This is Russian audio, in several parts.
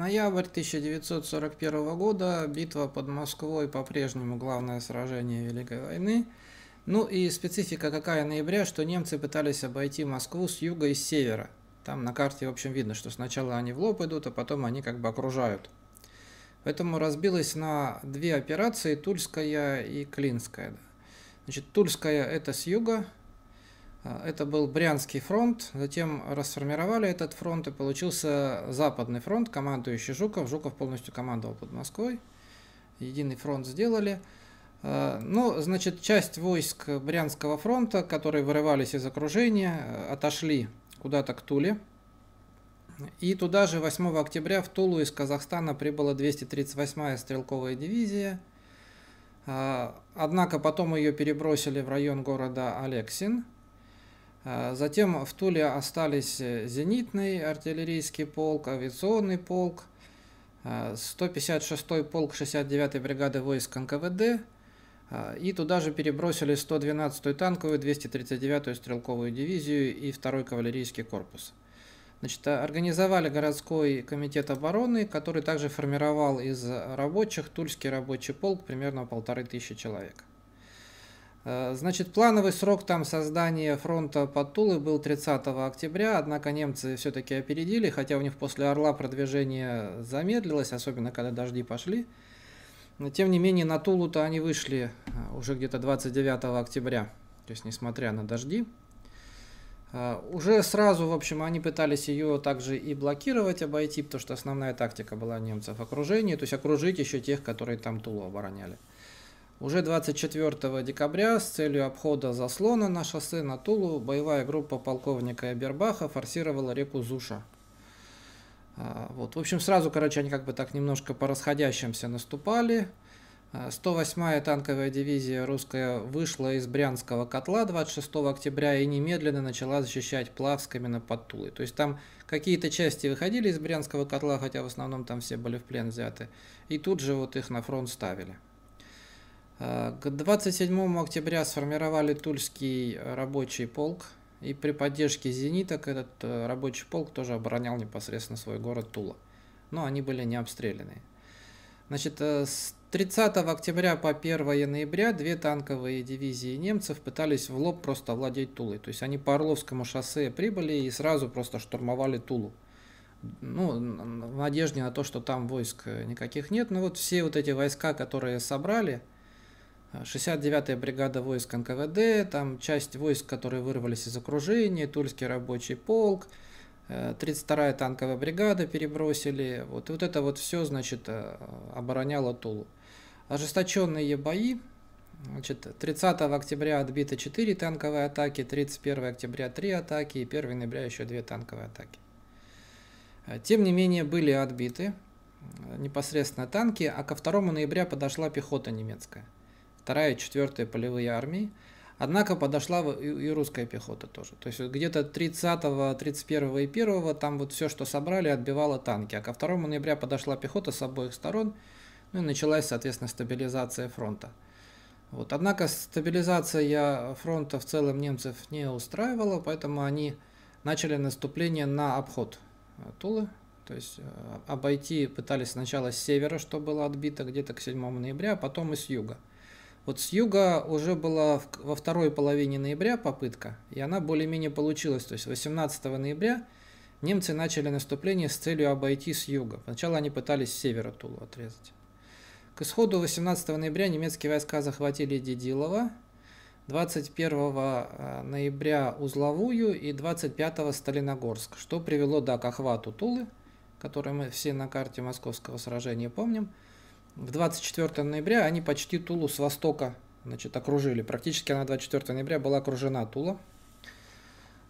Ноябрь 1941 года, битва под Москвой по-прежнему главное сражение Великой войны. Ну и специфика какая ноября, что немцы пытались обойти Москву с юга и с севера. Там на карте, в общем, видно, что сначала они в лоб идут, а потом они как бы окружают. Поэтому разбилось на две операции, Тульская и Клинская. Значит, Тульская это с юга, а, это был Брянский фронт, затем расформировали этот фронт и получился Западный фронт, командующий Жуков. Жуков полностью командовал под Москвой. Единый фронт сделали. А, ну, значит, часть войск Брянского фронта, которые вырывались из окружения, э, отошли куда-то к Туле. И туда же 8 октября в Тулу из Казахстана прибыла 238-я стрелковая дивизия. А, однако потом ее перебросили в район города Алексин – а затем в Туле остались э, зенитный артиллерийский полк, авиационный полк, 156-й э, полк 69-й бригады войск НКВД, э, и туда же перебросили 112-ю танковую, 239-ю стрелковую дивизию и 2-й кавалерийский корпус. Значит, организовали городской комитет обороны, который также формировал из рабочих Тульский рабочий полк примерно полторы тысячи человек. Э, значит, плановый срок там создания фронта под Тулы был 30 октября, однако немцы все-таки опередили, хотя у них после Орла продвижение замедлилось, особенно когда дожди пошли. Но тем не менее на Тулу-то они вышли э, уже где-то 29 октября, то есть несмотря на дожди. Э, уже сразу, в общем, они пытались ее также и блокировать, обойти, потому что основная тактика была немцев окружение, то есть окружить еще тех, которые там Тулу обороняли. Уже 24 декабря с целью обхода заслона на шоссе на Тулу боевая группа полковника Бербаха форсировала реку Зуша. А, вот. В общем, сразу, короче, они как бы так немножко по расходящимся наступали. 108-я а, танковая дивизия русская вышла из Брянского котла 26 октября и немедленно начала защищать плав с под Тулой. То есть там какие-то части выходили из Брянского котла, хотя в основном там все были в плен взяты, и тут же вот их на фронт ставили. Э, к 27 октября сформировали Тульский э, рабочий полк, и при поддержке зениток этот э, рабочий полк тоже оборонял непосредственно свой город Тула. Но они были не обстреляны. Значит, с 30 октября по 1 ноября две танковые дивизии немцев пытались в лоб просто овладеть Тулой. То есть они по Орловскому шоссе прибыли и сразу просто штурмовали Тулу. Ну, в надежде на то, что там войск никаких нет. Но ну, вот все вот эти войска, которые собрали, 69-я бригада войск НКВД, там часть войск, которые вырвались из окружения, Тульский рабочий полк, 32-я э, танковая бригада перебросили. Вот, вот это вот все, значит, э, обороняло Тулу. Ожесточенные бои. Значит, 30 октября отбито 4 танковые атаки, 31 октября 3 атаки и 1 ноября еще 2 танковые атаки. Э, тем не менее, были отбиты непосредственно танки, а ко 2 ноября подошла пехота немецкая вторая и четвертая полевые армии. Однако подошла и русская пехота тоже. То есть где-то 30, 31 и 1 там вот все, что собрали, отбивало танки. А ко 2 ноября подошла пехота с обоих сторон, ну и началась, соответственно, стабилизация фронта. Вот. Однако стабилизация фронта в целом немцев не устраивала, поэтому они начали наступление на обход э, Тулы. То есть э, обойти пытались сначала с севера, что было отбито где-то к 7 ноября, а потом и с юга. Вот с юга уже была во второй половине ноября попытка, и она более-менее получилась. То есть 18 ноября немцы начали наступление с целью обойти с юга. Сначала они пытались с севера Тулу отрезать. К исходу 18 ноября немецкие войска захватили Дедилово, 21 а, ноября Узловую и 25 Сталиногорск, что привело да, к охвату Тулы, который мы все на карте московского сражения помним – в 24 ноября они почти Тулу с востока значит, окружили. Практически она 24 ноября была окружена Тула.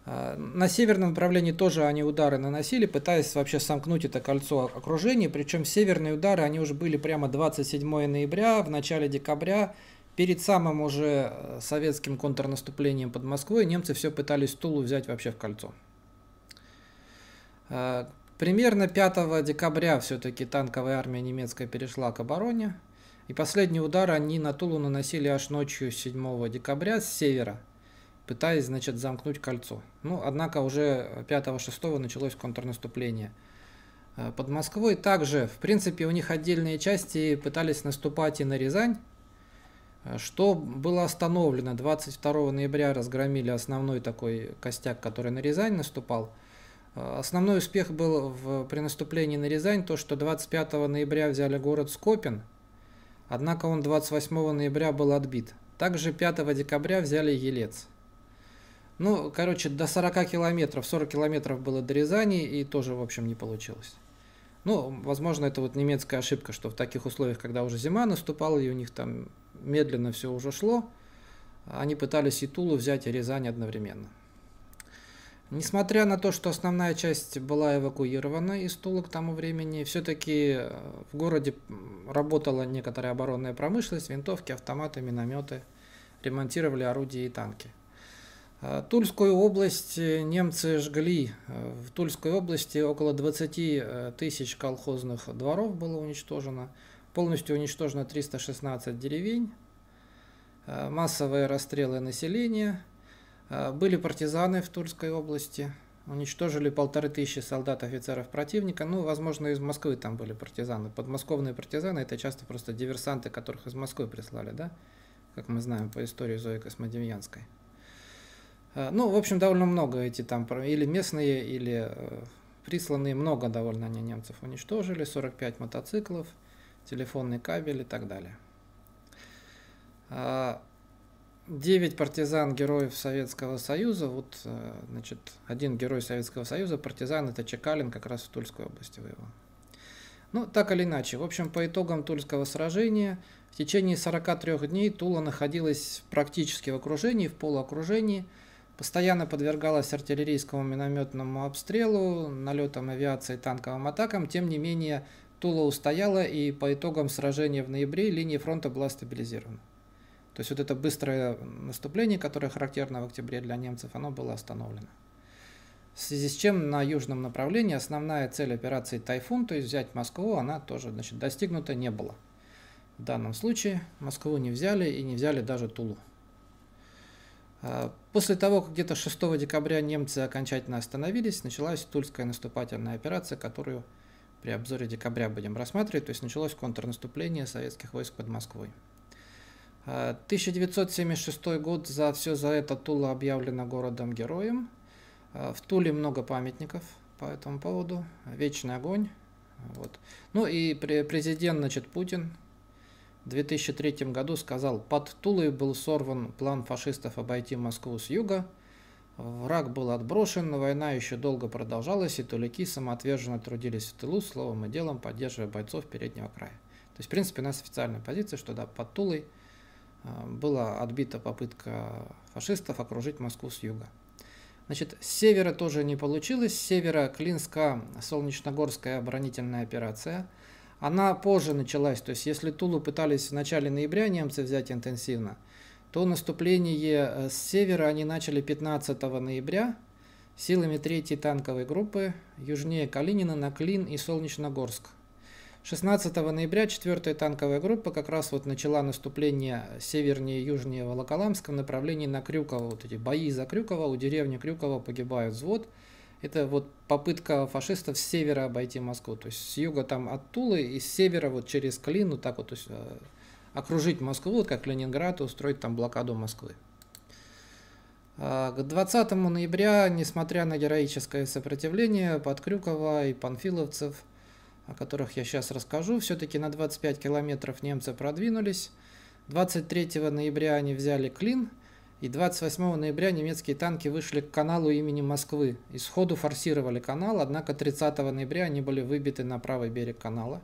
На северном направлении тоже они удары наносили, пытаясь вообще сомкнуть это кольцо окружения. Причем северные удары, они уже были прямо 27 ноября, в начале декабря. Перед самым уже э, советским контрнаступлением под Москвой немцы все пытались Тулу взять вообще в кольцо. А, Примерно 5 декабря все-таки танковая армия немецкая перешла к обороне. И последний удар они на Тулу наносили аж ночью 7 декабря с севера, пытаясь, значит, замкнуть кольцо. Ну, однако уже 5-6 началось контрнаступление э, под Москвой. Также, в принципе, у них отдельные части пытались наступать и на Рязань, э, что было остановлено. 22 ноября разгромили основной такой костяк, который на Рязань наступал. Основной успех был в, при наступлении на Рязань то, что 25 ноября взяли город Скопин, однако он 28 ноября был отбит. Также 5 декабря взяли Елец. Ну, короче, до 40 километров, 40 километров было до Рязани и тоже, в общем, не получилось. Ну, возможно, это вот немецкая ошибка, что в таких условиях, когда уже зима наступала, и у них там медленно все уже шло, они пытались и Тулу взять, и Рязань одновременно. Несмотря на то, что основная часть была эвакуирована из Тулы к тому времени, все-таки э, в городе работала некоторая оборонная промышленность, винтовки, автоматы, минометы, ремонтировали орудия и танки. Э, Тульскую область э, немцы жгли. В Тульской области около 20 тысяч колхозных дворов было уничтожено. Полностью уничтожено 316 деревень. Массовые расстрелы населения – Э, были партизаны в Тульской области, уничтожили полторы тысячи солдат офицеров противника. Ну, возможно, из Москвы там были партизаны. Подмосковные партизаны – это часто просто диверсанты, которых из Москвы прислали, да? Как мы знаем по истории Зои Космодемьянской. Э, ну, в общем, довольно много эти там, или местные, или э, присланные, много довольно они немцев уничтожили, 45 мотоциклов, телефонный кабель и так далее. 9 партизан героев Советского Союза. Вот, э, значит, один герой Советского Союза, партизан, это Чекалин, как раз в Тульской области воевал. Ну, так или иначе, в общем, по итогам Тульского сражения в течение 43 дней Тула находилась практически в окружении, в полуокружении, постоянно подвергалась артиллерийскому минометному обстрелу, налетам авиации, танковым атакам. Тем не менее, Тула устояла, и по итогам сражения в ноябре линия фронта была стабилизирована. То есть вот это быстрое наступление, которое характерно в октябре для немцев, оно было остановлено. В связи с чем на южном направлении основная цель операции «Тайфун», то есть взять Москву, она тоже значит, достигнута не была. В данном случае Москву не взяли и не взяли даже Тулу. А, после того, как где-то 6 декабря немцы окончательно остановились, началась Тульская наступательная операция, которую при обзоре декабря будем рассматривать, то есть началось контрнаступление советских войск под Москвой. 1976 э, год за все за это Тула объявлена городом-героем. Э, в Туле много памятников по этому поводу. Вечный огонь. Вот. Ну и президент, значит, Путин в 2003 году сказал, под Тулой был сорван план фашистов обойти Москву с юга, враг был отброшен, война еще долго продолжалась, и туляки самоотверженно трудились в тылу, словом и делом поддерживая бойцов переднего края. То есть, в принципе, у нас официальная позиция, что да, под Тулой – Э, была отбита попытка фашистов окружить Москву с юга. Значит, с севера тоже не получилось. С севера Клинска-Солнечногорская оборонительная операция. Она позже началась, то есть если Тулу пытались в начале ноября немцы взять интенсивно, то наступление э, с севера они начали 15 ноября силами 3-й танковой группы южнее Калинина на Клин и Солнечногорск – 16 ноября 4-я танковая группа как раз вот начала наступление севернее и южнее Волоколамска в направлении на Крюково. Вот эти бои за Крюково, у деревни Крюково погибает взвод. Это вот попытка фашистов с севера обойти Москву. То есть с юга там от Тулы и с севера вот через Клин, вот так вот, то есть, э, окружить Москву, вот как Ленинград, и устроить там блокаду Москвы. А, к 20 ноября, несмотря на героическое сопротивление под Крюково и панфиловцев, о которых я сейчас расскажу, все-таки на 25 километров немцы продвинулись. 23 ноября они взяли Клин, и 28 ноября немецкие танки вышли к каналу имени Москвы. И сходу форсировали канал, однако 30 ноября они были выбиты на правый берег канала.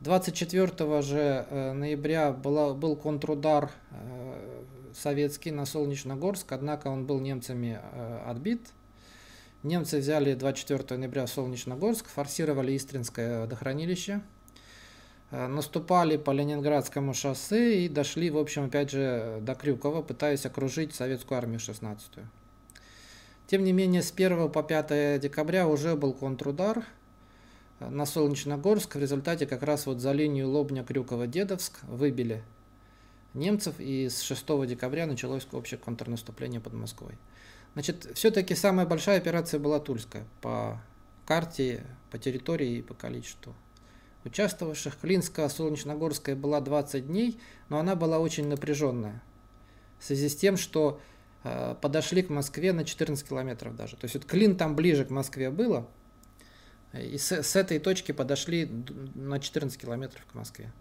24 же э, ноября была, был контрудар э, советский на Солнечногорск, однако он был немцами э, отбит. Немцы взяли 24 ноября Солнечногорск, форсировали Истринское водохранилище, э, наступали по Ленинградскому шоссе и дошли, в общем, опять же, до Крюкова, пытаясь окружить советскую армию 16-ю. Тем не менее, с 1 по 5 декабря уже был контрудар э, на Солнечногорск. В результате как раз вот за линию Лобня-Крюкова-Дедовск выбили немцев, и с 6 декабря началось общее контрнаступление под Москвой. Значит, все-таки самая большая операция была Тульская по карте, по территории и по количеству участвовавших. Клинская, Солнечногорская была 20 дней, но она была очень напряженная в связи с тем, что э, подошли к Москве на 14 километров даже. То есть вот Клин там ближе к Москве было, и с, с этой точки подошли на 14 километров к Москве.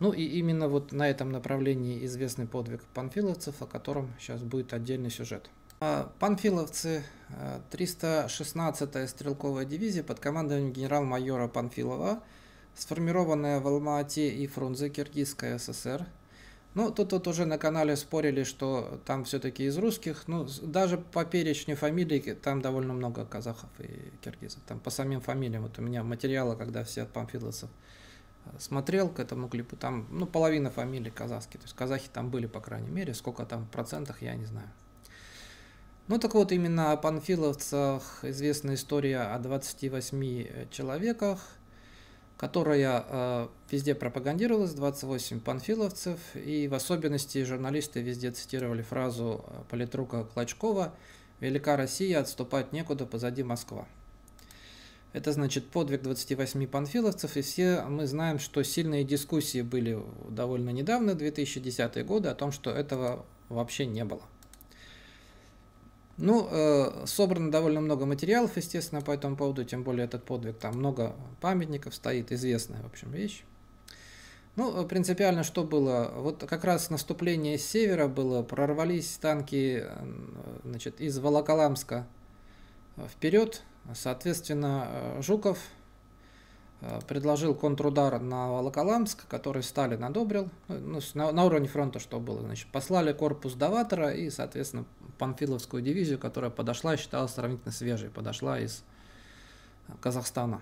Ну и именно вот на этом направлении известный подвиг панфиловцев, о котором сейчас будет отдельный сюжет. А, панфиловцы 316-я а, стрелковая дивизия под командованием генерал-майора Панфилова, сформированная в Алма-Ате и Фрунзе Киргизская ССР. Ну, тут, вот уже на канале спорили, что там все-таки из русских, ну, даже по перечню фамилий там довольно много казахов и киргизов. Там по самим фамилиям, вот у меня материалы, когда все от панфиловцев а, смотрел к этому клипу, там, ну, половина фамилий казахские, то есть казахи там были, по крайней мере, сколько там в процентах, я не знаю. Ну так вот, именно о панфиловцах известна история о 28 э, человеках, которая э, везде пропагандировалась, 28 панфиловцев, и в особенности журналисты везде цитировали фразу э, политрука Клочкова «Велика Россия, отступать некуда, позади Москва». Это значит подвиг 28 панфиловцев, и все мы знаем, что сильные дискуссии были довольно недавно, 2010 годы, о том, что этого вообще не было. Ну, э, собрано довольно много материалов, естественно, по этому поводу, тем более этот подвиг, там много памятников стоит, известная, в общем, вещь. Ну, э, принципиально что было? Вот как раз наступление с севера было, прорвались танки э, значит, из Волоколамска э, вперед, соответственно, Жуков – Э, предложил контрудар на Волоколамск, который Сталин одобрил, ну, ну на, на уровне фронта что было, значит, послали корпус Даватора и, соответственно, Панфиловскую дивизию, которая подошла и считалась сравнительно свежей, подошла из э, Казахстана.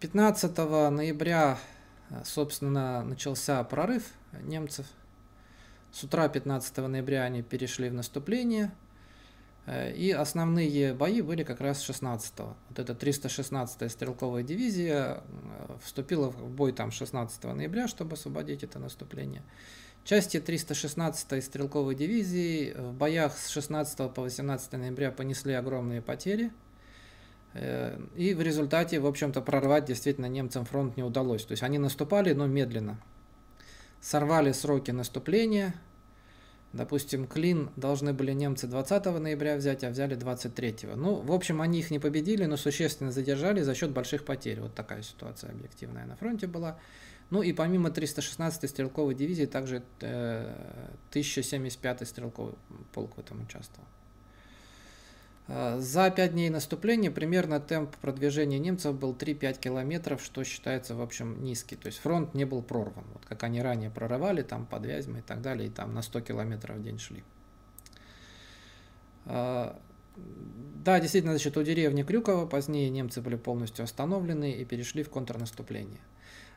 15 э, ноября, собственно, начался прорыв немцев. С утра 15 ноября они перешли в наступление – Э, и основные бои были как раз 16-го. Вот эта 316-я стрелковая дивизия э, вступила в бой там 16 ноября, чтобы освободить это наступление. Части 316-й стрелковой дивизии э, в боях с 16 по 18 ноября понесли огромные потери. И в результате, в общем-то, прорвать действительно немцам фронт не удалось. То есть они наступали, но медленно. Сорвали сроки наступления, Допустим, Клин должны были немцы 20 ноября взять, а взяли 23. Ну, в общем, они их не победили, но существенно задержали за счет больших потерь. Вот такая ситуация объективная на фронте была. Ну и помимо 316-й стрелковой дивизии, также 1075-й э, стрелковый полк в этом участвовал. Э, за 5 дней наступления примерно темп продвижения немцев был 3-5 километров, что считается, в общем, низкий. То есть фронт не был прорван. Вот как они ранее прорывали, там под Вязьмой и так далее, и там на 100 километров в день шли. Э, да, действительно, значит, у деревни Крюкова позднее немцы были полностью остановлены и перешли в контрнаступление.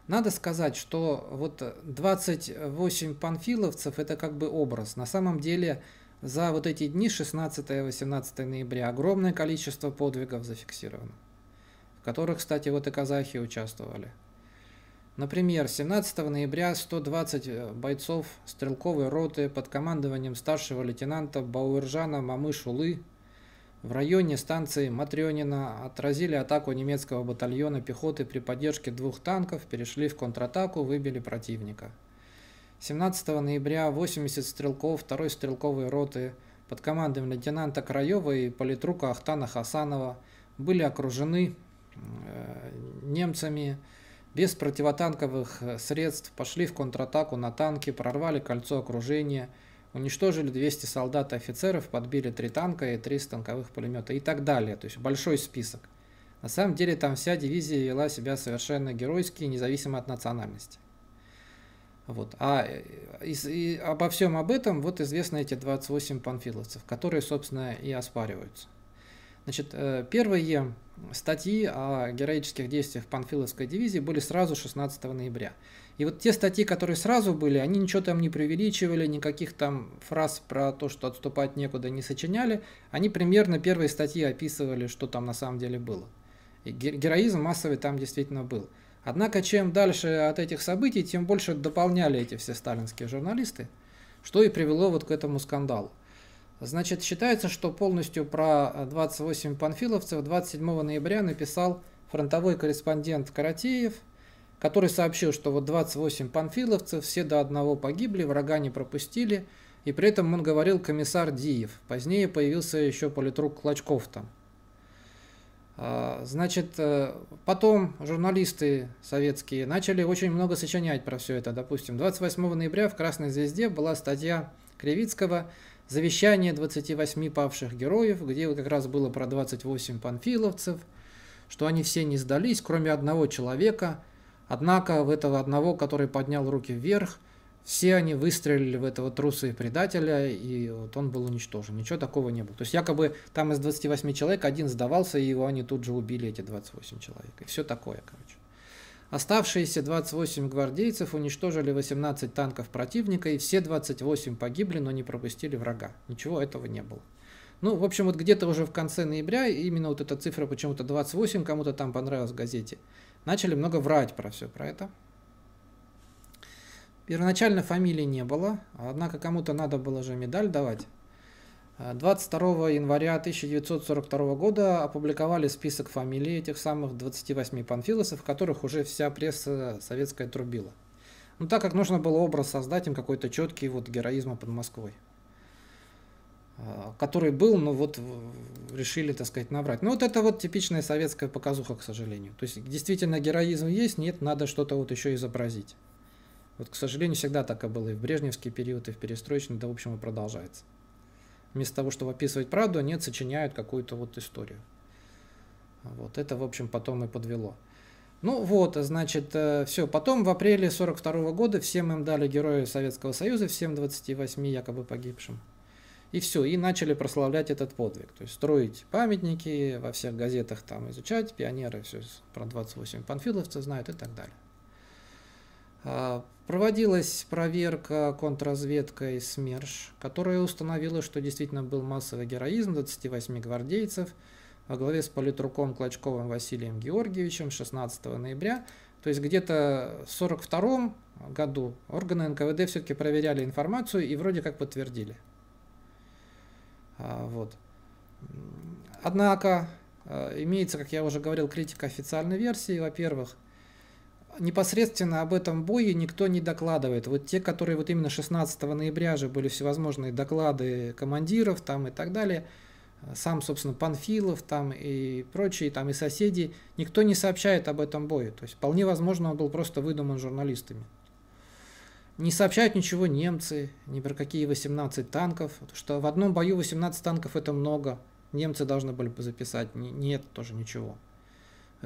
Надо сказать, что вот 28 панфиловцев – это как бы образ. На самом деле, за вот эти дни, 16-18 ноября, огромное количество подвигов зафиксировано, в которых, кстати, вот и казахи участвовали. Например, 17 ноября 120 э, бойцов стрелковой роты под командованием старшего лейтенанта Бауэржана Мамышулы в районе станции Матрёнина отразили атаку немецкого батальона пехоты при поддержке двух танков, перешли в контратаку, выбили противника. 17 ноября 80 стрелков 2 стрелковой роты под командой лейтенанта Краева и политрука Ахтана Хасанова были окружены э, немцами без противотанковых э, средств, пошли в контратаку на танки, прорвали кольцо окружения, уничтожили 200 солдат и офицеров, подбили 3 танка и 3 станковых пулемета и так далее. То есть большой список. На самом деле там вся дивизия вела себя совершенно геройски, независимо от национальности. Вот. А э, из, и обо всем об этом вот известны эти 28 панфиловцев, которые, собственно, и оспариваются. Значит, э, первые статьи о героических действиях Панфиловской дивизии были сразу 16 ноября. И вот те статьи, которые сразу были, они ничего там не преувеличивали, никаких там фраз про то, что отступать некуда не сочиняли. Они примерно первые статьи описывали, что там на самом деле было. И героизм массовый там действительно был. Однако, чем дальше от этих событий, тем больше дополняли эти все сталинские журналисты, что и привело вот к этому скандалу. Значит, считается, что полностью про 28 панфиловцев 27 ноября написал фронтовой корреспондент Каратеев, который сообщил, что вот 28 панфиловцев, все до одного погибли, врага не пропустили, и при этом он говорил комиссар Диев. Позднее появился еще политрук Клочков там. А, значит, э, потом журналисты советские начали очень много сочинять про все это. Допустим, 28 ноября в «Красной звезде» была статья Кривицкого «Завещание 28 павших героев», где как раз было про 28 панфиловцев, что они все не сдались, кроме одного человека. Однако в этого одного, который поднял руки вверх – все они выстрелили в этого труса и предателя, и вот он был уничтожен. Ничего такого не было. То есть якобы там из 28 человек один сдавался, и его они тут же убили, эти 28 человек. И все такое, короче. Оставшиеся 28 гвардейцев уничтожили 18 танков противника, и все 28 погибли, но не пропустили врага. Ничего этого не было. Ну, в общем, вот где-то уже в конце ноября, именно вот эта цифра почему-то 28, кому-то там понравилась в газете, начали много врать про все про это. Первоначально фамилии не было, однако кому-то надо было же медаль давать. 22 э, января 1942 года опубликовали список фамилий этих самых 28 панфилосов, которых уже вся пресса советская трубила. Ну так как нужно было образ создать им какой-то четкий вот героизма под Москвой э, который был, но вот решили, так сказать, набрать. Ну вот это вот типичная советская показуха, к сожалению. То есть действительно героизм есть, нет, надо что-то вот еще изобразить. Вот, к сожалению, всегда так и было и в брежневский период, и в перестроечный, да, в общем, и продолжается. Вместо того, чтобы описывать правду, они сочиняют какую-то вот историю. Вот это, в общем, потом и подвело. Ну вот, значит, э, все. Потом в апреле 42 -го года всем им дали героя Советского Союза, всем 28 якобы погибшим. И все, и начали прославлять этот подвиг. То есть строить памятники, во всех газетах там изучать, пионеры все про 28 панфиловцев знают и так далее. А, Проводилась проверка контрразведкой СМЕРШ, которая установила, что действительно был массовый героизм 28 гвардейцев во главе с политруком Клочковым Василием Георгиевичем 16 ноября. То есть где-то в 1942 году органы НКВД все-таки проверяли информацию и вроде как подтвердили. А, вот. Однако э, имеется, как я уже говорил, критика официальной версии, во-первых, непосредственно об этом бое никто не докладывает. Вот те, которые вот именно 16 ноября же были всевозможные доклады командиров там и так далее, э, сам, собственно, Панфилов там и прочие, там и соседи, никто не сообщает об этом бою. То есть вполне возможно, он был просто выдуман журналистами. Не сообщают ничего немцы, ни про какие 18 танков, потому что в одном бою 18 танков это много. Немцы должны были бы записать, нет тоже ничего.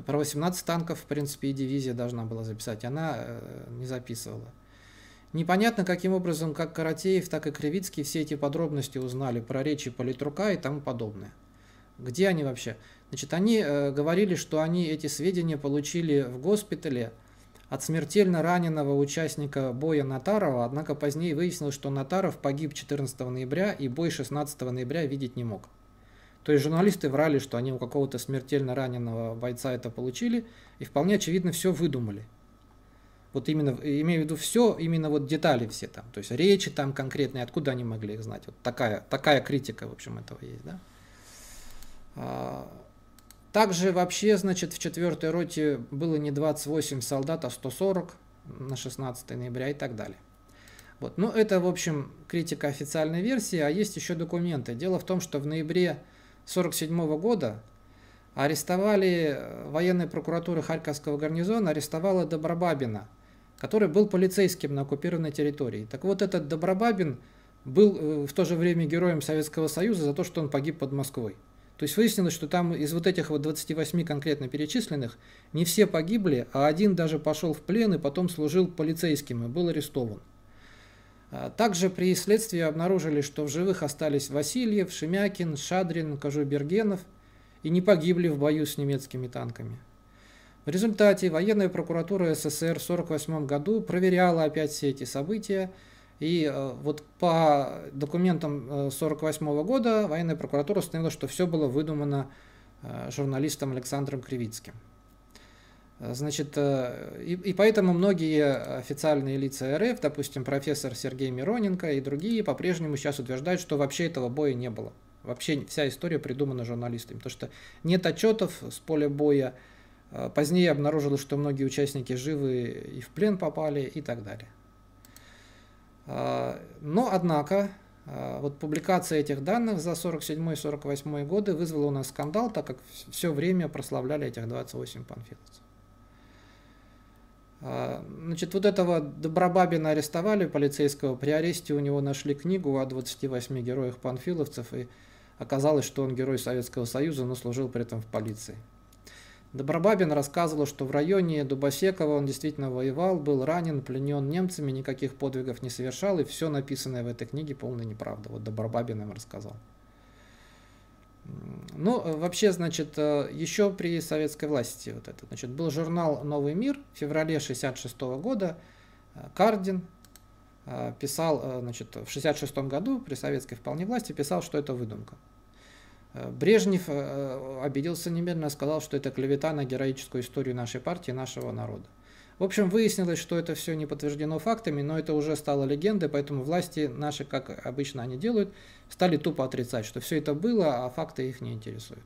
Про 18 танков, в принципе, и дивизия должна была записать. Она э, не записывала. Непонятно, каким образом как Каратеев, так и Кривицкий все эти подробности узнали про речи политрука и тому подобное. Где они вообще? Значит, они э, говорили, что они эти сведения получили в госпитале от смертельно раненого участника боя Натарова, однако позднее выяснилось, что Натаров погиб 14 ноября и бой 16 ноября видеть не мог. То есть журналисты врали, что они у какого-то смертельно раненого бойца это получили, и вполне очевидно все выдумали. Вот именно, имею в виду все, именно вот детали все там, то есть речи там конкретные, откуда они могли их знать. Вот такая, такая критика, в общем, этого есть, да. А, также вообще, значит, в четвертой роте было не 28 солдат, а 140 на 16 ноября и так далее. Вот. Ну, это, в общем, критика официальной версии, а есть еще документы. Дело в том, что в ноябре 1947 года арестовали э, военной прокуратуры Харьковского гарнизона, арестовала Добробабина, который был полицейским на оккупированной территории. Так вот, этот Добробабин был э, в то же время героем Советского Союза за то, что он погиб под Москвой. То есть выяснилось, что там из вот этих вот 28 конкретно перечисленных не все погибли, а один даже пошел в плен и потом служил полицейским и был арестован. А также при следствии обнаружили, что в живых остались Васильев, Шемякин, Шадрин, Кожубергенов и не погибли в бою с немецкими танками. В результате военная прокуратура СССР в 1948 году проверяла опять все эти события, и э, вот по документам 1948 э, года военная прокуратура установила, что все было выдумано э, журналистом Александром Кривицким. Значит, э, и, и поэтому многие официальные лица РФ, допустим, профессор Сергей Мироненко и другие, по-прежнему сейчас утверждают, что вообще этого боя не было. Вообще вся история придумана журналистами, потому что нет отчетов с поля боя. Э, позднее обнаружилось, что многие участники живы и в плен попали и так далее. Э, но, однако, вот публикация этих данных за 47-48 годы вызвала у нас скандал, так как все время прославляли этих 28 панфиловцев. А, значит, вот этого Добробабина арестовали, полицейского, при аресте у него нашли книгу о 28 героях панфиловцев, и оказалось, что он герой Советского Союза, но служил при этом в полиции. Добробабин рассказывал, что в районе Дубосекова он действительно воевал, был ранен, пленен немцами, никаких подвигов не совершал, и все написанное в этой книге полная неправда. Вот Добробабин им рассказал. Ну, э, вообще, значит, э, еще при советской власти вот это, значит, был журнал «Новый мир» в феврале 66 года. Э, Кардин писал, значит, в 66 году при советской вполне власти писал, что это выдумка. Брежнев обиделся немедленно, сказал, что это клевета на героическую историю нашей партии, нашего народа. В общем, выяснилось, что это все не подтверждено фактами, но это уже стало легендой, поэтому власти наши, как обычно они делают, стали тупо отрицать, что все это было, а факты их не интересуют.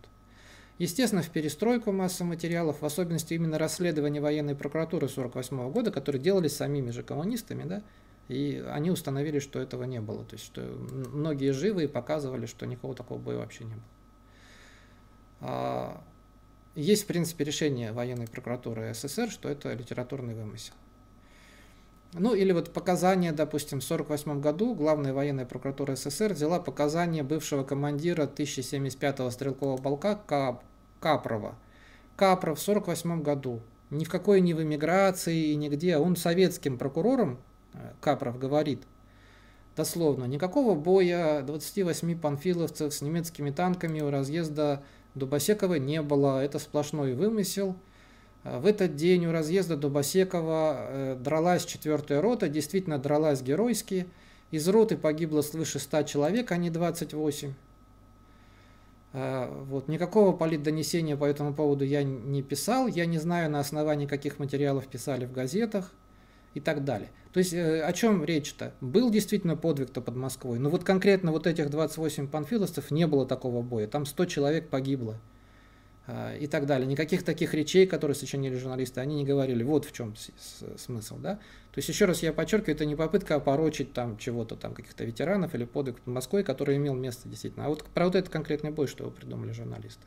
Естественно, в перестройку масса материалов, в особенности именно расследование военной прокуратуры 1948 года, которые делались самими же коммунистами, да, и они установили, что этого не было. То есть, что многие живые показывали, что никого такого боя вообще не было. А, есть, в принципе, решение военной прокуратуры СССР, что это литературный вымысел. Ну или вот показания, допустим, в 1948 году главная военная прокуратура СССР взяла показания бывшего командира 1075-го стрелкового полка Капрова. Капров в 1948 году ни в какой не в эмиграции и нигде, он советским прокурором, э, Капров говорит, дословно, никакого боя 28 панфиловцев с немецкими танками у разъезда Дубосекова не было, это сплошной вымысел. А в этот день у разъезда Дубосекова э, дралась четвертая рота, действительно дралась геройски. Из роты погибло свыше 100 человек, а не 28. А, вот. Никакого политдонесения по этому поводу я не писал. Я не знаю, на основании каких материалов писали в газетах и так далее. То есть э, о чем речь-то? Был действительно подвиг-то под Москвой, но вот конкретно вот этих 28 панфиловцев не было такого боя, там 100 человек погибло э, и так далее. Никаких таких речей, которые сочинили журналисты, они не говорили. Вот в чем смысл, да? То есть, еще раз я подчеркиваю, это не попытка опорочить там чего-то, там каких-то ветеранов или подвиг под Москвой, который имел место действительно. А вот про вот этот конкретный бой, что придумали журналисты.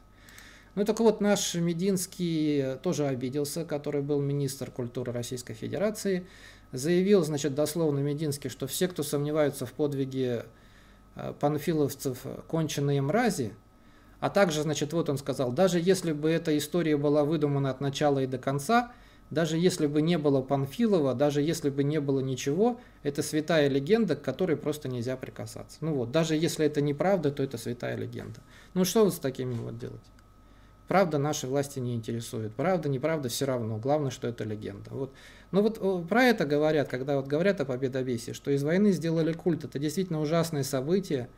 Ну, так вот, наш Мединский тоже обиделся, который был министр культуры Российской Федерации, заявил, значит, дословно Мединский, что все, кто сомневаются в подвиге э, панфиловцев, конченые мрази, а также, значит, вот он сказал, даже если бы эта история была выдумана от начала и до конца, даже если бы не было Панфилова, даже если бы не было ничего, это святая легенда, к которой просто нельзя прикасаться. Ну вот, даже если это неправда, то это святая легенда. Ну что вот с такими вот делать? Правда наши власти не интересуют. Правда, неправда, все равно. Главное, что это легенда. Вот. Но ну вот э, про это говорят, когда вот говорят о победобесии, что из войны сделали культ. Это действительно ужасное событие,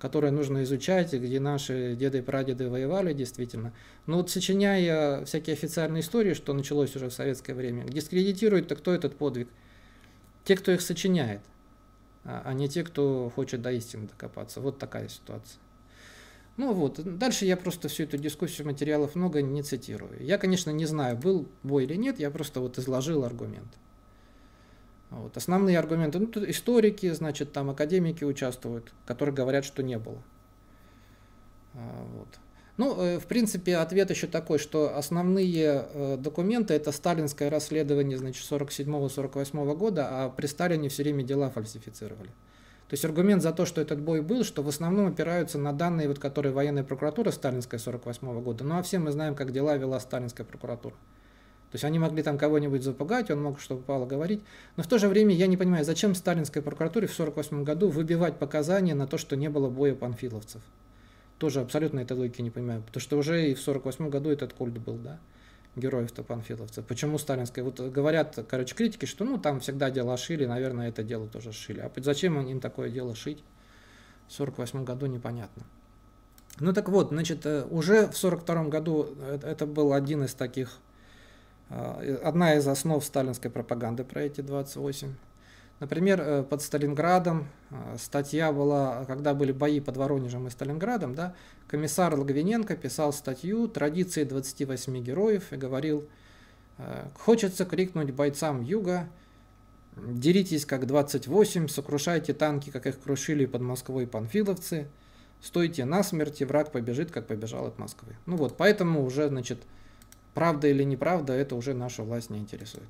которое нужно изучать, где наши деды и прадеды воевали действительно. Но вот сочиняя всякие официальные истории, что началось уже в советское время, дискредитируют-то кто этот подвиг? Те, кто их сочиняет, а, а не те, кто хочет до истины докопаться. Вот такая ситуация. Ну вот, дальше я просто всю эту дискуссию материалов много не цитирую. Я, конечно, не знаю, был бой или нет, я просто вот изложил аргумент. Вот. Основные аргументы, ну, тут историки, значит, там академики участвуют, которые говорят, что не было. А, вот. Ну, э, в принципе, ответ еще такой, что основные э, документы это сталинское расследование, значит, 47-48 года, а при Сталине все время дела фальсифицировали. То есть аргумент за то, что этот бой был, что в основном опираются на данные, вот, которые военная прокуратура Сталинская 48 года. Ну а все мы знаем, как дела вела Сталинская прокуратура. То есть они могли там кого-нибудь запугать, он мог что попало говорить. Но в то же время я не понимаю, зачем сталинской прокуратуре в 1948 году выбивать показания на то, что не было боя панфиловцев. Тоже абсолютно этой логики не понимаю, потому что уже и в 1948 году этот культ был, да героев-то панфиловцев? Почему сталинская? Вот говорят, короче, критики, что ну там всегда дела шили, наверное, это дело тоже шили. А зачем им такое дело шить в 1948 году, непонятно. Ну так вот, значит, э, уже в 1942 году э, э, это был один из таких, одна из основ сталинской пропаганды про эти 28 Например, э, под Сталинградом э, статья была, когда были бои под Воронежем и Сталинградом, да, комиссар Логвиненко писал статью «Традиции 28 героев» и говорил э, «Хочется крикнуть бойцам юга, деритесь как 28, сокрушайте танки, как их крушили под Москвой панфиловцы, стойте насмерть, и враг побежит, как побежал от Москвы». Ну вот, поэтому уже, значит, правда или неправда, это уже наша власть не интересует.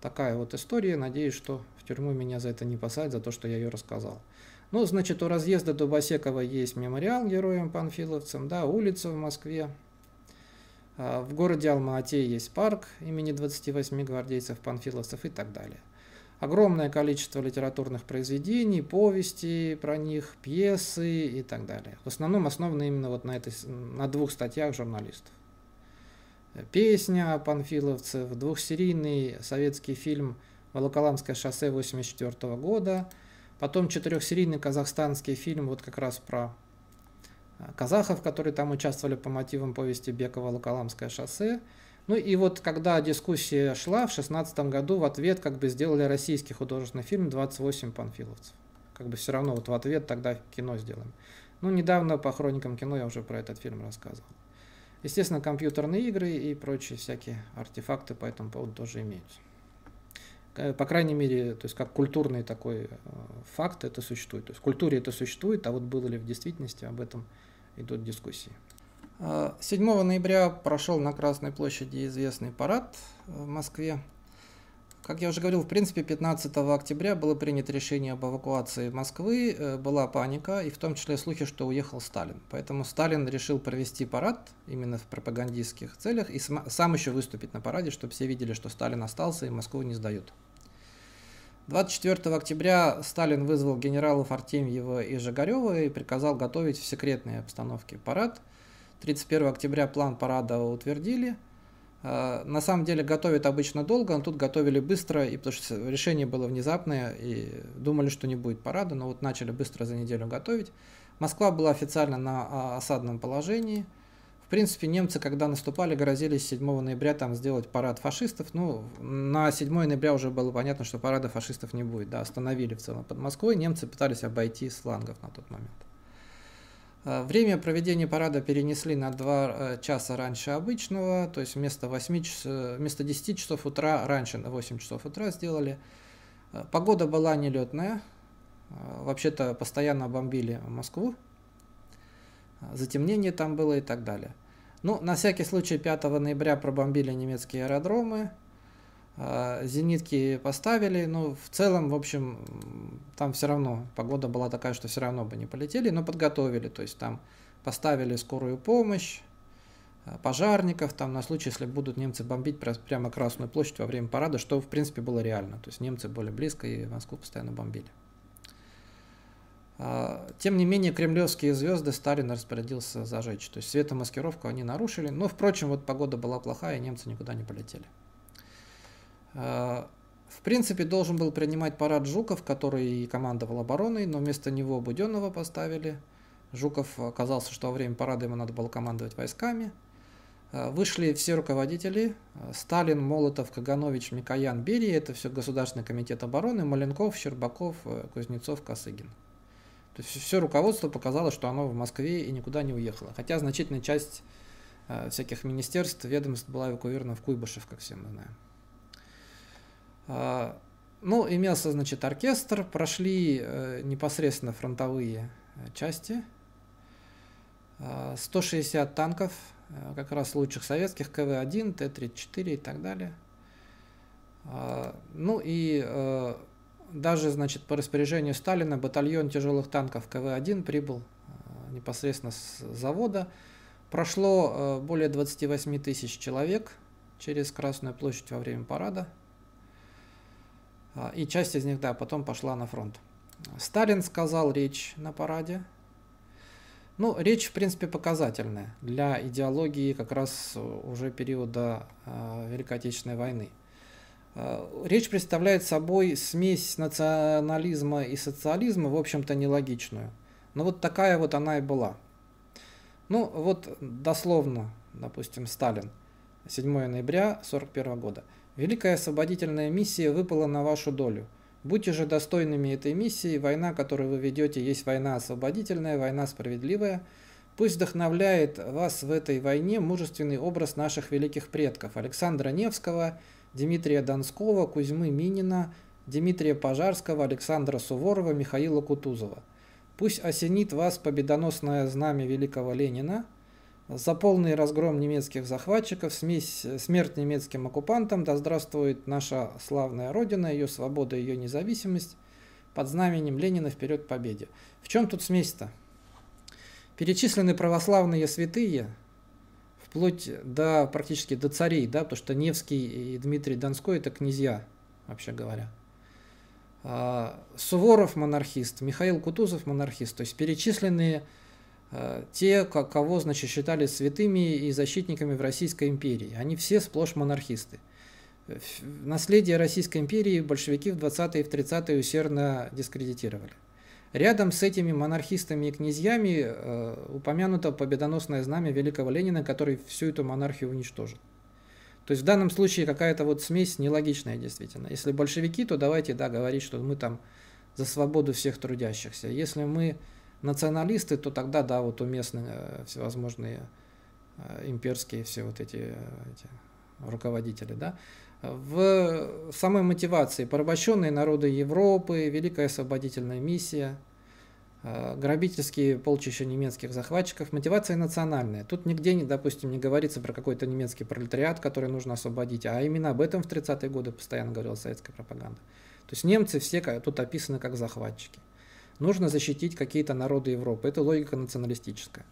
Такая вот история. Надеюсь, что в тюрьму меня за это не посадят, за то, что я ее рассказал. Ну, значит, у разъезда Дубосекова есть мемориал героям-панфиловцам, да, улица в Москве. А, в городе Алма-Ате есть парк имени 28 гвардейцев-панфиловцев и так далее. Огромное количество литературных произведений, повести про них, пьесы и так далее. В основном основаны именно вот на, этой, на двух статьях журналистов песня панфиловцев, двухсерийный советский фильм «Волоколамское шоссе» 1984 года, потом четырехсерийный казахстанский фильм вот как раз про э, казахов, которые там участвовали по мотивам повести «Бека «Волоколамское шоссе», ну и вот когда дискуссия шла, в 2016 году в ответ как бы сделали российский художественный фильм «28 панфиловцев». Как бы все равно вот в ответ тогда кино сделаем. Ну недавно по хроникам кино я уже про этот фильм рассказывал. Естественно, компьютерные игры и прочие всякие артефакты по этому поводу тоже имеются. По крайней мере, то есть как культурный такой э, факт это существует. То есть в культуре это существует, а вот было ли в действительности, об этом идут дискуссии. 7 а, ноября прошел на Красной площади известный парад в Москве. Как я уже говорил, в принципе, 15 октября было принято решение об эвакуации Москвы, э, была паника, и в том числе слухи, что уехал Сталин. Поэтому Сталин решил провести парад именно в пропагандистских целях и сам еще выступить на параде, чтобы все видели, что Сталин остался и Москву не сдают. 24 октября Сталин вызвал генералов Артемьева и Жигарева и приказал готовить в секретной обстановке парад. 31 октября план парада утвердили – а, на самом деле готовят обычно долго, но тут готовили быстро, и потому что решение было внезапное, и думали, что не будет парада, но вот начали быстро за неделю готовить. Москва была официально на а, осадном положении. В принципе, немцы, когда наступали, грозились 7 ноября там сделать парад фашистов. Ну, на 7 ноября уже было понятно, что парада фашистов не будет. Да, остановили в целом под Москвой. Немцы пытались обойти с флангов на тот момент. Э, время проведения парада перенесли на 2 э, часа раньше обычного, то есть вместо, 8 часов, э, вместо 10 часов утра раньше на 8 часов утра сделали. Погода была нелетная, вообще-то постоянно бомбили Москву, затемнение там было и так далее. Ну, на всякий случай 5 ноября пробомбили немецкие аэродромы, а, зенитки поставили, но ну, в целом, в общем, там все равно, погода была такая, что все равно бы не полетели, но подготовили, то есть там поставили скорую помощь, а, пожарников там на случай, если будут немцы бомбить прямо Красную площадь во время парада, что, в принципе, было реально, то есть немцы были близко и Москву постоянно бомбили. А, тем не менее, кремлевские звезды Сталин распорядился зажечь. То есть светомаскировку они нарушили. Но, впрочем, вот погода была плохая, и немцы никуда не полетели. Э, в принципе, должен был принимать парад Жуков, который командовал обороной, но вместо него Буденного поставили. Жуков оказался, что во время парада ему надо было командовать войсками. Э, вышли все руководители. Э, Сталин, Молотов, Каганович, Микоян, Берия. Это все Государственный комитет обороны. Маленков, Щербаков, Кузнецов, Косыгин. То есть все руководство показало, что оно в Москве и никуда не уехало. Хотя значительная часть всяких министерств, ведомств была эвакуирована в Куйбышев, как все мы знаем. А, ну, имелся, значит, оркестр, прошли э, непосредственно фронтовые э, части. 160 а, танков, э, как раз лучших советских, КВ-1, Т-34 и так далее. А, ну и даже, значит, по распоряжению Сталина батальон тяжелых танков КВ-1 прибыл непосредственно с завода. Прошло более 28 тысяч человек через Красную площадь во время парада – а, и часть из них, да, потом пошла на фронт. Сталин сказал речь на параде. Ну, речь, в принципе, показательная для идеологии как раз уже периода а, Великой Отечественной войны. А, речь представляет собой смесь национализма и социализма, в общем-то, нелогичную. Но вот такая вот она и была. Ну, вот дословно, допустим, Сталин, 7 ноября 1941 года – Великая освободительная миссия выпала на вашу долю. Будьте же достойными этой миссии, война, которую вы ведете, есть война освободительная, война справедливая. Пусть вдохновляет вас в этой войне мужественный образ наших великих предков Александра Невского, Дмитрия Донского, Кузьмы Минина, Дмитрия Пожарского, Александра Суворова, Михаила Кутузова. Пусть осенит вас победоносное знамя великого Ленина – за полный разгром немецких захватчиков, смесь, смерть немецким оккупантам, да здравствует наша славная Родина, ее свобода, ее независимость, под знаменем Ленина вперед к победе. В чем тут смесь-то? Перечислены православные святые, вплоть до практически до царей, да, потому что Невский и Дмитрий Донской это князья, вообще говоря. А, Суворов монархист, Михаил Кутузов монархист, то есть перечисленные Э, те, кого, значит, считали святыми и защитниками в Российской империи. Они все сплошь монархисты. Э, наследие Российской империи большевики в 20-е и в 30-е усердно дискредитировали. Рядом с этими монархистами и князьями э, упомянуто победоносное знамя великого Ленина, который всю эту монархию уничтожил. То есть в данном случае какая-то вот смесь нелогичная действительно. Если большевики, то давайте да, говорить, что мы там за свободу всех трудящихся. Если мы националисты, то тогда, да, вот уместны э, всевозможные э, имперские все вот эти, э, эти руководители, да. В самой мотивации порабощенные народы Европы, Великая освободительная миссия, грабительские полчища немецких захватчиков, мотивация национальная. Тут нигде, не, допустим, не говорится про какой-то немецкий пролетариат, который нужно освободить, а именно об этом в 30-е годы постоянно говорила советская пропаганда. То есть немцы все тут описаны как захватчики нужно защитить какие-то народы Европы. Это логика националистическая.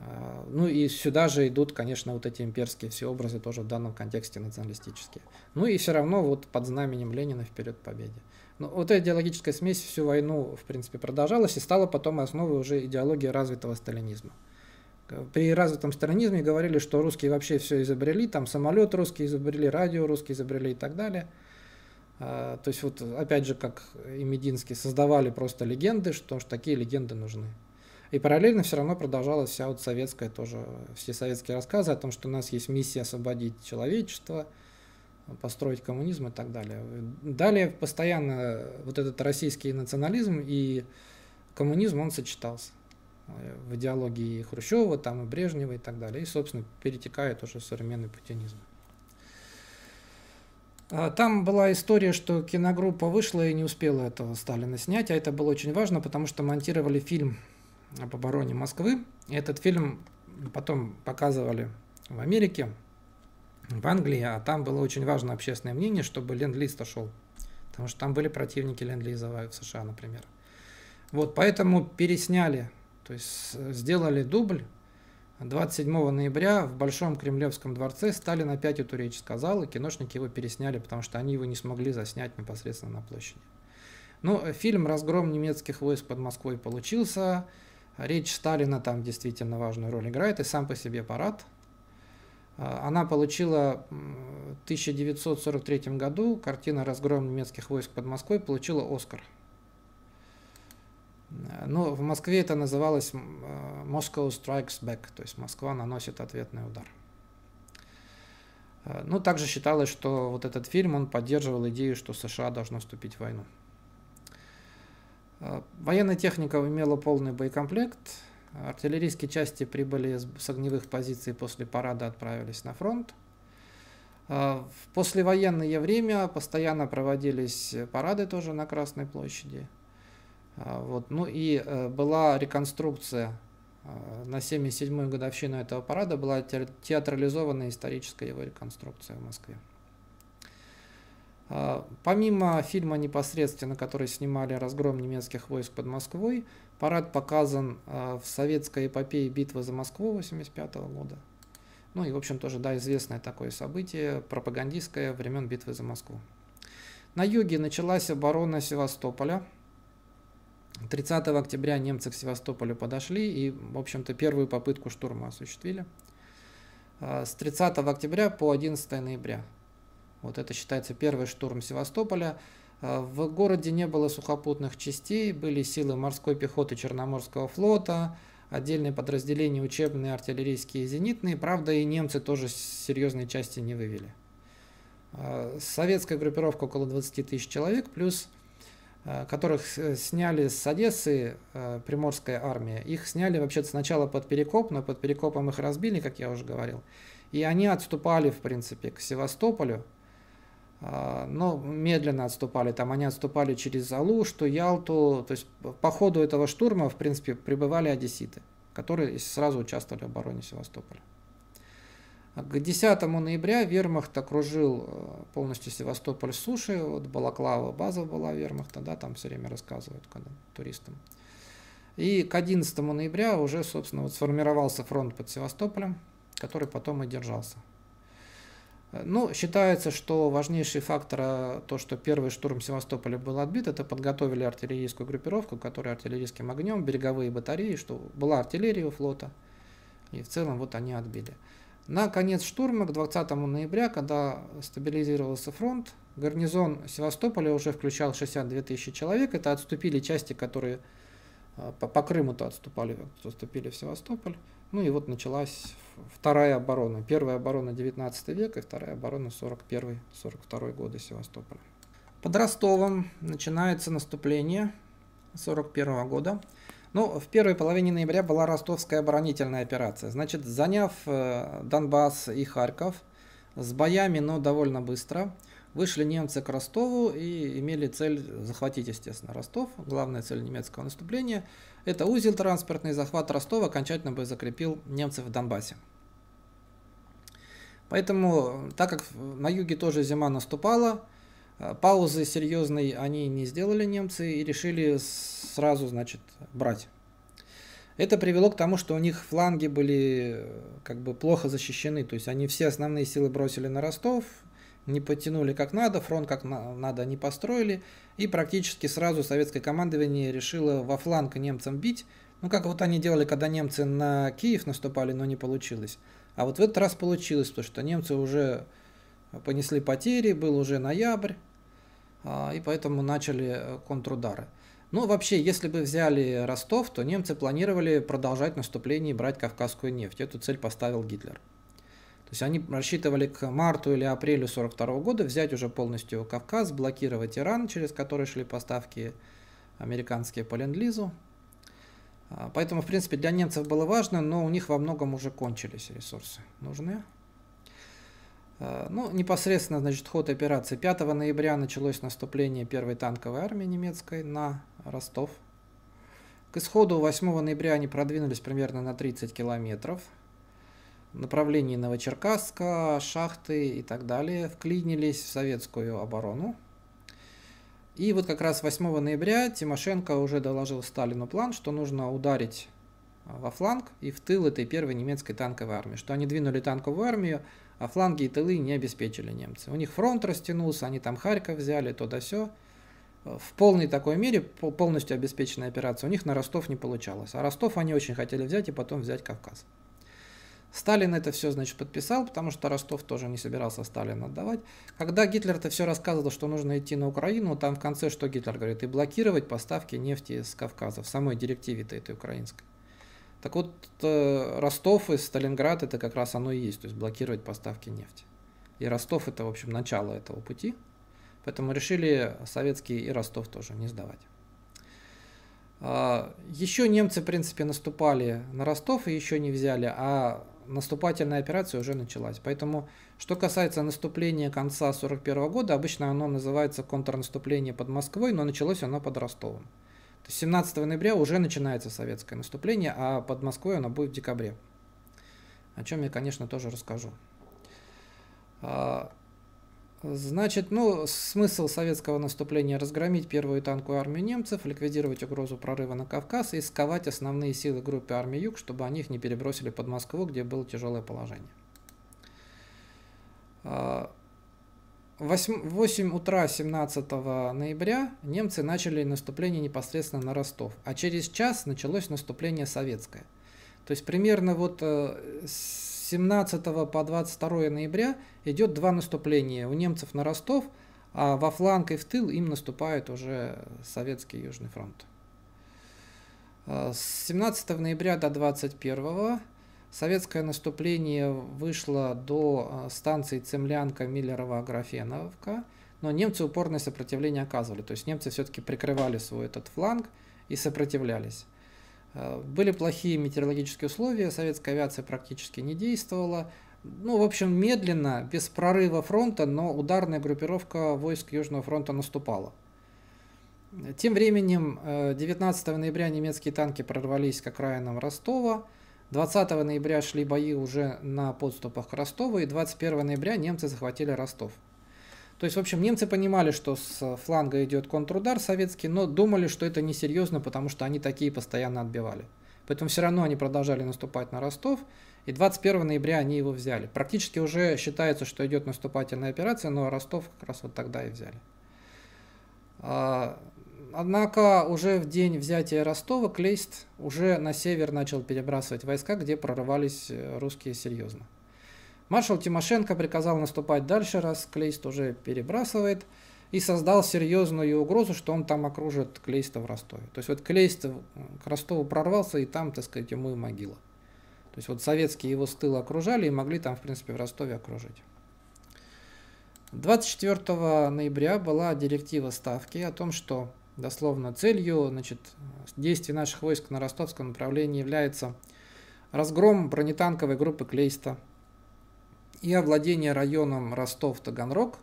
А, ну и сюда же идут, конечно, вот эти имперские все образы тоже в данном контексте националистические. Ну и все равно вот под знаменем Ленина вперед победе. Но вот эта идеологическая смесь всю войну, в принципе, продолжалась и стала потом основой уже идеологии развитого сталинизма. При развитом сталинизме говорили, что русские вообще все изобрели, там самолет русский изобрели, радио русский изобрели и так далее – а, то есть вот опять же, как и Мединский, создавали просто легенды, что такие легенды нужны. И параллельно все равно продолжалась вся вот советская тоже, все советские рассказы о том, что у нас есть миссия освободить человечество, построить коммунизм и так далее. Далее постоянно вот этот российский национализм и коммунизм, он сочетался в идеологии Хрущева, там и Брежнева и так далее. И, собственно, перетекает уже в современный путинизм. А, там была история, что киногруппа вышла и не успела этого Сталина снять, а это было очень важно, потому что монтировали фильм об обороне Москвы. И этот фильм потом показывали в Америке, в Англии, а там было очень важно общественное мнение, чтобы Ленд-Лист ошел. Потому что там были противники Ленд-Лиза в США, например. Вот, поэтому пересняли, то есть сделали дубль, 27 ноября в Большом Кремлевском дворце Сталин опять утуречит зал, и киношники его пересняли, потому что они его не смогли заснять непосредственно на площади. Но ну, фильм «Разгром немецких войск под Москвой» получился. Речь Сталина там действительно важную роль играет, и сам по себе парад. А, она получила в 1943 году, картина «Разгром немецких войск под Москвой» получила «Оскар» Ну, в Москве это называлось э, Moscow Strikes Back, то есть Москва наносит ответный удар. Э, ну, также считалось, что вот этот фильм, он поддерживал идею, что США должно вступить в войну. Э, военная техника имела полный боекомплект, артиллерийские части прибыли с огневых позиций после парада, отправились на фронт. В послевоенное время постоянно проводились парады тоже на Красной площади – а, вот. Ну и э, была реконструкция а, на 77-ю годовщину этого парада, была театрализованная историческая его реконструкция в Москве. А, помимо фильма непосредственно, который снимали «Разгром немецких войск под Москвой», парад показан в советской эпопее «Битва за Москву» 1985 года. Ну и, в общем, тоже, да, известное такое событие, пропагандистское времен битвы за Москву. На юге началась оборона Севастополя – 30 октября немцы к Севастополю подошли и, в общем-то, первую попытку штурма осуществили. А, с 30 октября по 11 ноября. Вот это считается первый штурм Севастополя. А, в городе не было сухопутных частей, были силы морской пехоты Черноморского флота, отдельные подразделения учебные, артиллерийские и зенитные. Правда, и немцы тоже серьезной части не вывели. А, советская группировка около 20 тысяч человек, плюс Э, которых э, сняли с Одессы э, приморская армия. Их сняли вообще сначала под Перекоп, но под Перекопом их разбили, как я уже говорил. И они отступали, в принципе, к Севастополю, а, но медленно отступали. Там они отступали через Алушту, Ялту. То есть по ходу этого штурма, в принципе, прибывали одесситы, которые сразу участвовали в обороне Севастополя. А к 10 ноября вермахт окружил э, полностью Севастополь с суши, вот Балаклава база была вермахта, да, там все время рассказывают когда, туристам. И к 11 ноября уже, собственно, вот сформировался фронт под Севастополем, который потом и держался. Э, ну, считается, что важнейший фактор, э, то, что первый штурм Севастополя был отбит, это подготовили артиллерийскую группировку, которая артиллерийским огнем, береговые батареи, что была артиллерия у флота, и в целом вот они отбили. На конец штурма, к 20 ноября, когда стабилизировался фронт, гарнизон Севастополя уже включал 62 тысячи человек. Это отступили части, которые а, по, по Крыму-то отступали, отступили в Севастополь. Ну и вот началась вторая оборона. Первая оборона 19 века и вторая оборона 41-42 года Севастополя. Под Ростовом начинается наступление 41 года. Ну, в первой половине ноября была ростовская оборонительная операция. Значит, заняв э, Донбасс и Харьков, с боями, но довольно быстро, вышли немцы к Ростову и имели цель захватить, естественно, Ростов. Главная цель немецкого наступления – это узел транспортный, захват Ростова окончательно бы закрепил немцев в Донбассе. Поэтому, так как на юге тоже зима наступала – Э, паузы серьезной они не сделали немцы и решили сразу, значит, брать. Это привело к тому, что у них фланги были э, как бы плохо защищены, то есть они все основные силы бросили на Ростов, не потянули как надо, фронт как на надо не построили, и практически сразу советское командование решило во фланг немцам бить, ну как вот они делали, когда немцы на Киев наступали, но не получилось. А вот в этот раз получилось, потому что немцы уже понесли потери, был уже ноябрь, а, и поэтому начали э, контрудары. Ну, вообще, если бы взяли Ростов, то немцы планировали продолжать наступление и брать кавказскую нефть. Эту цель поставил Гитлер. То есть они рассчитывали к марту или апрелю 42 года взять уже полностью Кавказ, блокировать Иран, через который шли поставки американские по ленд-лизу. А, поэтому, в принципе, для немцев было важно, но у них во многом уже кончились ресурсы нужные. Э, ну, непосредственно, значит, ход операции. 5 ноября началось наступление первой танковой армии немецкой на Ростов. К исходу 8 ноября они продвинулись примерно на 30 километров. В направлении Новочеркасска, Шахты и так далее. Вклинились в советскую оборону. И вот как раз 8 ноября Тимошенко уже доложил Сталину план, что нужно ударить во фланг и в тыл этой первой немецкой танковой армии. Что они двинули танковую армию а фланги и тылы не обеспечили немцы. У них фронт растянулся, они там Харьков взяли, то да сё. В полной такой мере, полностью обеспеченная операция, у них на Ростов не получалось. А Ростов они очень хотели взять и потом взять Кавказ. Сталин это все, значит, подписал, потому что Ростов тоже не собирался Сталину отдавать. Когда Гитлер это все рассказывал, что нужно идти на Украину, там в конце что Гитлер говорит? И блокировать поставки нефти с Кавказа в самой директиве-то этой украинской. Так вот, э, Ростов и Сталинград это как раз оно и есть, то есть блокировать поставки нефти. И Ростов это, в общем, начало этого пути. Поэтому решили советские и Ростов тоже не сдавать. А, еще немцы, в принципе, наступали на Ростов и еще не взяли, а наступательная операция уже началась. Поэтому, что касается наступления конца 1941 года, обычно оно называется контрнаступление под Москвой, но началось оно под Ростовом. 17 ноября уже начинается советское наступление, а под Москвой оно будет в декабре. О чем я, конечно, тоже расскажу. А, значит, ну, смысл советского наступления – разгромить первую танковую армию немцев, ликвидировать угрозу прорыва на Кавказ и сковать основные силы группы армии Юг, чтобы они их не перебросили под Москву, где было тяжелое положение. А, 8, 8 утра 17 ноября немцы начали наступление непосредственно на Ростов, а через час началось наступление советское. То есть примерно вот э, с 17 по 22 ноября идет два наступления у немцев на Ростов, а во фланг и в тыл им наступает уже советский Южный фронт. Э, с 17 ноября до 21 Советское наступление вышло до а, станции Цемлянка, Миллерова, Аграфеновка, но немцы упорное сопротивление оказывали. То есть немцы все-таки прикрывали свой этот фланг и сопротивлялись. А, были плохие метеорологические условия, советская авиация практически не действовала. Ну, в общем, медленно, без прорыва фронта, но ударная группировка войск Южного фронта наступала. Тем временем 19 э, ноября немецкие танки прорвались к окраинам Ростова – 20 ноября шли бои уже на подступах к Ростову, и 21 ноября немцы захватили Ростов. То есть, в общем, немцы понимали, что с фланга идет контрудар советский, но думали, что это несерьезно, потому что они такие постоянно отбивали. Поэтому все равно они продолжали наступать на Ростов, и 21 ноября они его взяли. Практически уже считается, что идет наступательная операция, но Ростов как раз вот тогда и взяли. А, Однако уже в день взятия Ростова Клейст уже на север начал перебрасывать войска, где прорывались э, русские серьезно. Маршал Тимошенко приказал наступать дальше, раз Клейст уже перебрасывает, и создал серьезную угрозу, что он там окружит Клейста в Ростове. То есть вот Клейст э, к Ростову прорвался, и там, так сказать, ему и могила. То есть вот советские его с окружали и могли там, в принципе, в Ростове окружить. 24 ноября была директива Ставки о том, что дословно целью значит, действий наших войск на ростовском направлении является разгром бронетанковой группы Клейста и овладение районом Ростов-Таганрог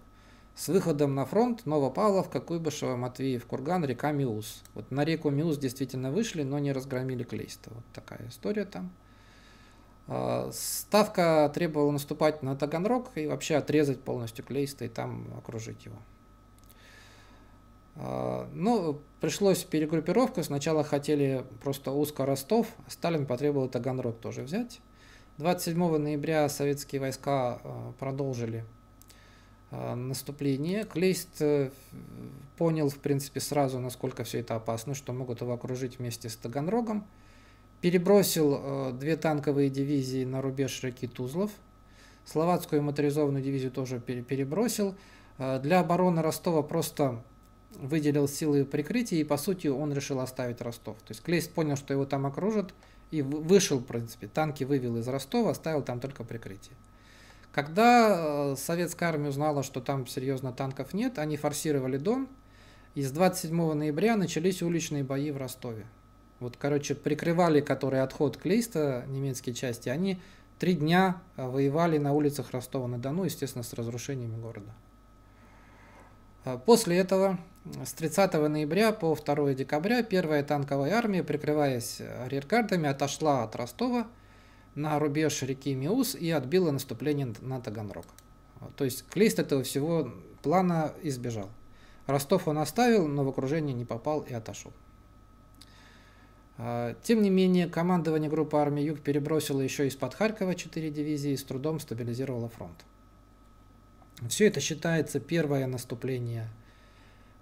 с выходом на фронт Новопавловка, Куйбышева, Матвеев, Курган, река Миус. Вот на реку Миус действительно вышли, но не разгромили Клейста. Вот такая история там. А, ставка требовала наступать на Таганрог и вообще отрезать полностью Клейста и там окружить его. А, ну, пришлось перегруппировка. Сначала хотели просто узко Ростов, а Сталин потребовал Таганрог тоже взять. 27 ноября советские войска а, продолжили наступление. Клейст э, понял, в принципе, сразу, насколько все это опасно, что могут его окружить вместе с Таганрогом. Перебросил э, две танковые дивизии на рубеж реки Тузлов. Словацкую моторизованную дивизию тоже перебросил. Э, для обороны Ростова просто выделил силы прикрытия, и по сути он решил оставить Ростов. То есть Клейст понял, что его там окружат, и вышел, в принципе, танки вывел из Ростова, оставил там только прикрытие. Когда э, советская армия узнала, что там серьезно танков нет, они форсировали Дон, и с 27 ноября начались уличные бои в Ростове. Вот, короче, прикрывали, которые отход Клейста, немецкие части, они три дня э, воевали на улицах Ростова-на-Дону, естественно, с разрушениями города. Э, после этого с 30 ноября по 2 декабря первая танковая армия, прикрываясь э, арьергардами, отошла от Ростова на рубеж реки Миус и отбила наступление на Таганрог. Э, то есть Клейст этого всего плана избежал. Ростов он оставил, но в окружение не попал и отошел. Э, тем не менее, командование группы армии Юг перебросило еще из-под Харькова 4 дивизии и с трудом стабилизировало фронт. Все это считается первое наступление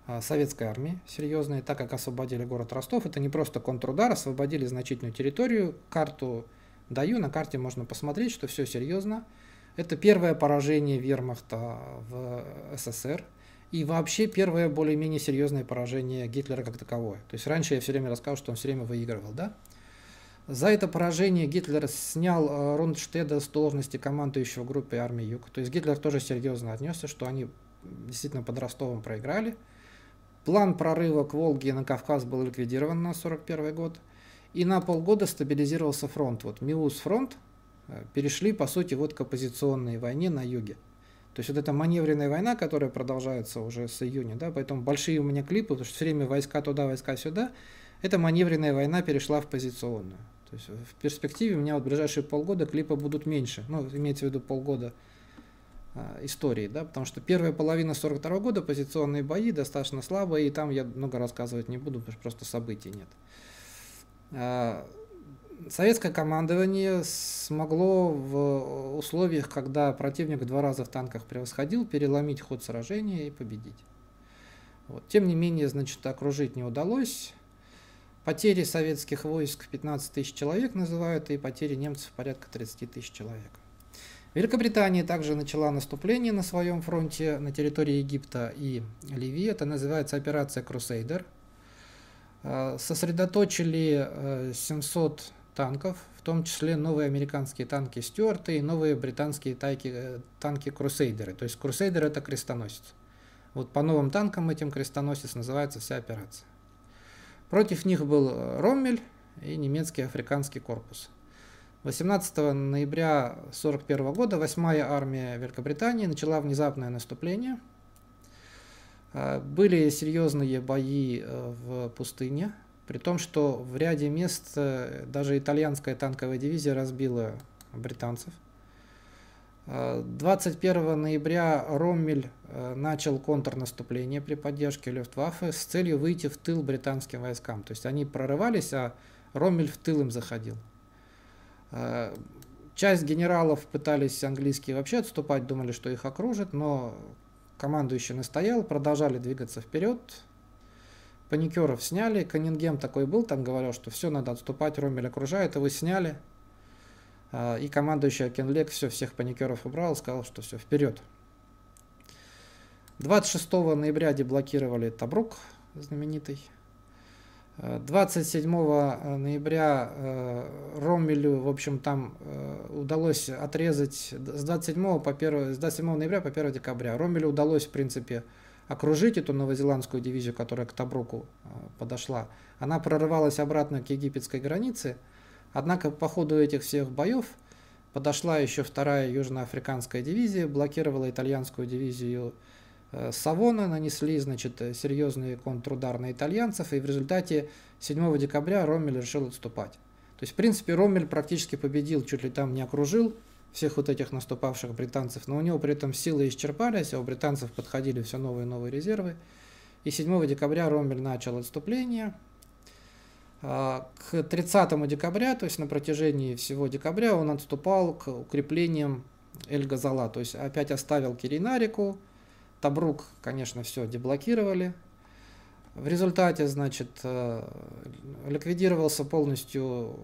а, советской армии серьезные, так как освободили город Ростов. Это не просто контрудар, освободили значительную территорию. Карту даю, на карте можно посмотреть, что все серьезно. Это первое поражение вермахта в СССР и вообще первое более-менее серьезное поражение Гитлера как таковое. То есть раньше я все время рассказывал, что он все время выигрывал, да? За это поражение Гитлер снял э, Рундштеда с должности командующего группы армии Юг. То есть Гитлер тоже серьезно отнесся, что они действительно под Ростовом проиграли – План прорыва к Волге на Кавказ был ликвидирован на 1941 год. И на полгода стабилизировался фронт. Вот Миус фронт э, перешли, по сути, вот к оппозиционной войне на юге. То есть вот эта маневренная война, которая продолжается уже с июня, да, поэтому большие у меня клипы, потому что все время войска туда, войска сюда, эта маневренная война перешла в позиционную. То есть в перспективе у меня вот ближайшие полгода клипы будут меньше, ну, имеется в виду полгода – Э, истории, да, потому что первая половина 42 года позиционные бои достаточно слабые, и там я много рассказывать не буду, потому что просто событий нет. Э, советское командование смогло в условиях, когда противник два раза в танках превосходил, переломить ход сражения и победить. Вот. Тем не менее, значит, окружить не удалось. Потери советских войск 15 тысяч человек называют, и потери немцев порядка 30 тысяч человек. Великобритания также начала наступление на своем фронте на территории Египта и Ливии. Это называется операция «Крусейдер». Э, сосредоточили 700 э, танков, в том числе новые американские танки «Стюарты» и новые британские танки, э, танки «Крусейдеры». То есть «Крусейдер» — это крестоносец. Вот по новым танкам этим крестоносец называется вся операция. Против них был Роммель и немецкий африканский корпус. 18 ноября 1941 года 8 армия Великобритании начала внезапное наступление. А, были серьезные бои э, в пустыне, при том, что в ряде мест э, даже итальянская танковая дивизия разбила британцев. 21 а, ноября Роммель э, начал контрнаступление при поддержке Люфтваффе с целью выйти в тыл британским войскам. То есть они прорывались, а Роммель в тыл им заходил. Э, часть генералов пытались английские вообще отступать, думали, что их окружат, но командующий настоял, продолжали двигаться вперед. Паникеров сняли, Каннингем такой был, там говорил, что все, надо отступать, Ромель окружает, его сняли. Э, и командующий Акенлек все, всех паникеров убрал, сказал, что все, вперед. 26 ноября деблокировали Табрук знаменитый. 27 э, ноября э, Роммелю, в общем, там э, удалось отрезать с 27, по 1, с 27 ноября по 1 декабря. Роммелю удалось, в принципе, окружить эту новозеландскую дивизию, которая к Табруку подошла. Она прорывалась обратно к египетской границе, однако по ходу этих всех боев подошла еще вторая южноафриканская дивизия, блокировала итальянскую дивизию Э, Савона нанесли значит, э, серьезный контрудар на итальянцев, и в результате 7 декабря Роммель решил отступать. То есть, в принципе, Роммель практически победил, чуть ли там не окружил всех вот этих наступавших британцев, но у него при этом силы исчерпались, а у британцев подходили все новые и новые резервы. И 7 декабря Роммель начал отступление. А, к 30 декабря, то есть на протяжении всего декабря, он отступал к укреплениям Эль-Газала, то есть опять оставил Киринарику, Табрук, конечно, все деблокировали. В результате, значит, э, ликвидировался полностью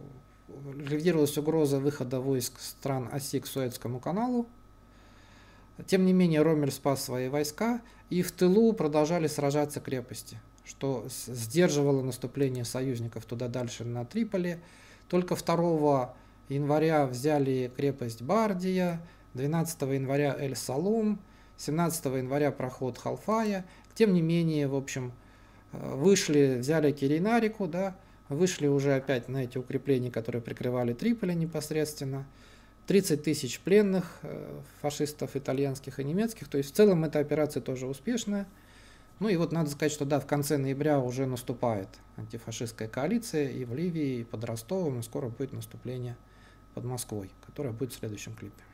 ликвидировалась угроза выхода войск стран оси к Суэцкому каналу. Тем не менее, Ромель спас свои войска, и в тылу продолжали сражаться крепости, что сдерживало наступление союзников туда дальше на Триполи. Только 2 января взяли крепость Бардия, 12 января Эль-Салум, 17 января проход Халфая. Тем не менее, в общем, э, вышли, взяли Киринарику, да, вышли уже опять на эти укрепления, которые прикрывали Триполи непосредственно. 30 тысяч пленных э, фашистов итальянских и немецких. То есть в целом эта операция тоже успешная. Ну и вот надо сказать, что да, в конце ноября уже наступает антифашистская коалиция и в Ливии, и под Ростовом, и скоро будет наступление под Москвой, которое будет в следующем клипе.